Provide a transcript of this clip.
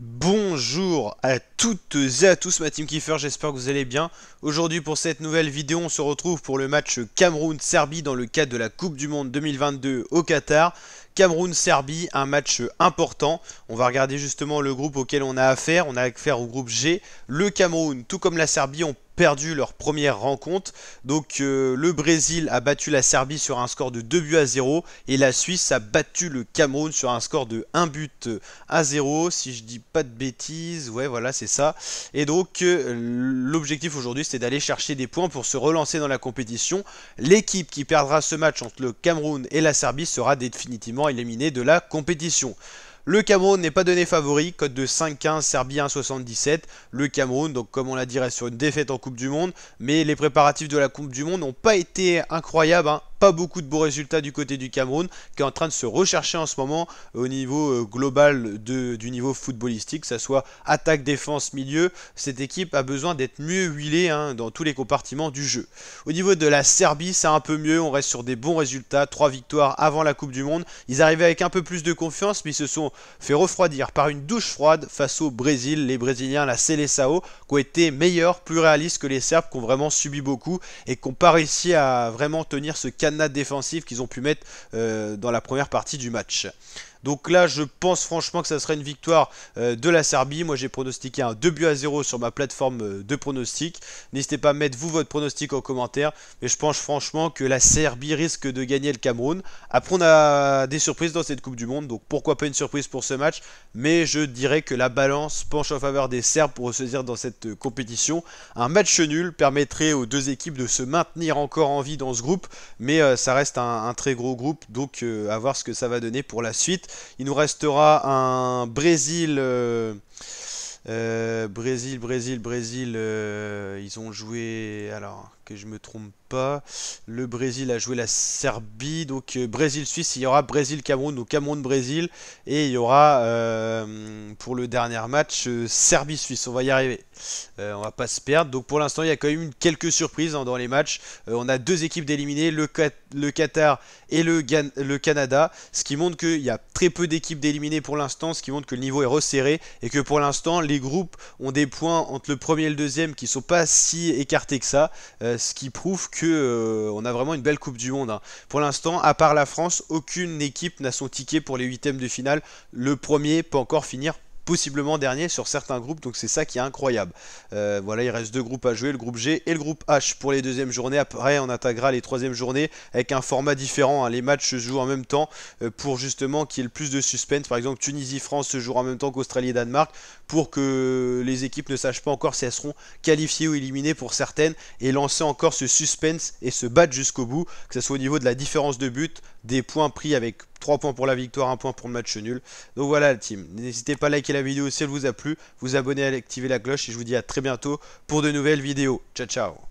Bonjour à toutes et à tous ma team Kiefer, j'espère que vous allez bien. Aujourd'hui pour cette nouvelle vidéo, on se retrouve pour le match Cameroun-Serbie dans le cadre de la Coupe du Monde 2022 au Qatar. Cameroun-Serbie, un match important. On va regarder justement le groupe auquel on a affaire. On a affaire au groupe G. Le Cameroun, tout comme la Serbie, ont perdu leur première rencontre. Donc euh, le Brésil a battu la Serbie sur un score de 2 buts à 0 et la Suisse a battu le Cameroun sur un score de 1 but à 0 si je dis pas de bêtises. Ouais voilà c'est ça. Et donc euh, l'objectif aujourd'hui c'est d'aller chercher des points pour se relancer dans la compétition. L'équipe qui perdra ce match entre le Cameroun et la Serbie sera définitivement éliminée de la compétition. Le Cameroun n'est pas donné favori, code de 5-15, Serbie 1,77. Le Cameroun, donc comme on l'a dit, reste sur une défaite en Coupe du Monde, mais les préparatifs de la Coupe du Monde n'ont pas été incroyables. Hein pas beaucoup de bons résultats du côté du Cameroun, qui est en train de se rechercher en ce moment euh, au niveau euh, global de, du niveau footballistique, que ce soit attaque, défense, milieu. Cette équipe a besoin d'être mieux huilée hein, dans tous les compartiments du jeu. Au niveau de la Serbie, c'est un peu mieux, on reste sur des bons résultats, trois victoires avant la Coupe du Monde. Ils arrivaient avec un peu plus de confiance, mais se sont fait refroidir par une douche froide face au Brésil. Les Brésiliens, la Célessao, qui ont été meilleurs, plus réalistes que les Serbes, qui ont vraiment subi beaucoup et qui n'ont pas réussi à vraiment tenir ce cadre cadenas défensives qu'ils ont pu mettre euh, dans la première partie du match. Donc là, je pense franchement que ça serait une victoire euh, de la Serbie. Moi, j'ai pronostiqué un 2 buts à 0 sur ma plateforme euh, de pronostics N'hésitez pas à mettre vous votre pronostic en commentaire. Mais je pense franchement que la Serbie risque de gagner le Cameroun. Après, on a des surprises dans cette Coupe du Monde. Donc pourquoi pas une surprise pour ce match. Mais je dirais que la balance penche en faveur des Serbes pour se dire dans cette euh, compétition. Un match nul permettrait aux deux équipes de se maintenir encore en vie dans ce groupe. Mais ça reste un, très gros groupe. Donc à voir ce que ça va donner pour la suite. Il nous restera un Brésil. Euh, euh, Brésil, Brésil, Brésil. Euh, ils ont joué. Alors, que je me trompe pas. Le Brésil a joué la Serbie. Donc euh, Brésil-Suisse, il y aura Brésil-Cameroun, donc Cameroun-Brésil. Et il y aura euh, pour le dernier match euh, Serbie-Suisse. On va y arriver. on va pas se perdre. Donc pour l'instant, il y a quand même quelques surprises hein, dans les matchs. on a deux équipes d'éliminés, le, Qatar et le, Canada. Ce qui montre qu'il y a très peu d'équipes d'éliminés pour l'instant. Ce qui montre que le niveau est resserré. Et que pour l'instant, les groupes ont des points entre le premier et le deuxième qui sont pas si écartés que ça ce qui prouve qu'on euh, a vraiment une belle Coupe du Monde. Hein. Pour l'instant, à part la France, aucune équipe n'a son ticket pour les huitièmes de finale. Le premier peut encore finir possiblement dernier sur certains groupes, donc c'est ça qui est incroyable. Euh, voilà, il reste deux groupes à jouer, le groupe G et le groupe H pour les deuxièmes journées. Après, on intégrera les troisièmes journées avec un format différent. Hein. Les matchs se jouent en même temps euh, pour justement qu'il y ait le plus de suspense. Par exemple, Tunisie-France se joue en même temps qu'Australie Danemark pour que les équipes ne sachent pas encore si elles seront qualifiées ou éliminées pour certaines et lancer encore ce suspense et se battre jusqu'au bout, que ce soit au niveau de la différence de but, des points pris avec 3 points pour la victoire, 1 point pour le match nul. Donc voilà la team. N'hésitez pas à liker la vidéo si elle vous a plu, vous abonner, à activer la cloche et je vous dis à très bientôt pour de nouvelles vidéos. Ciao ciao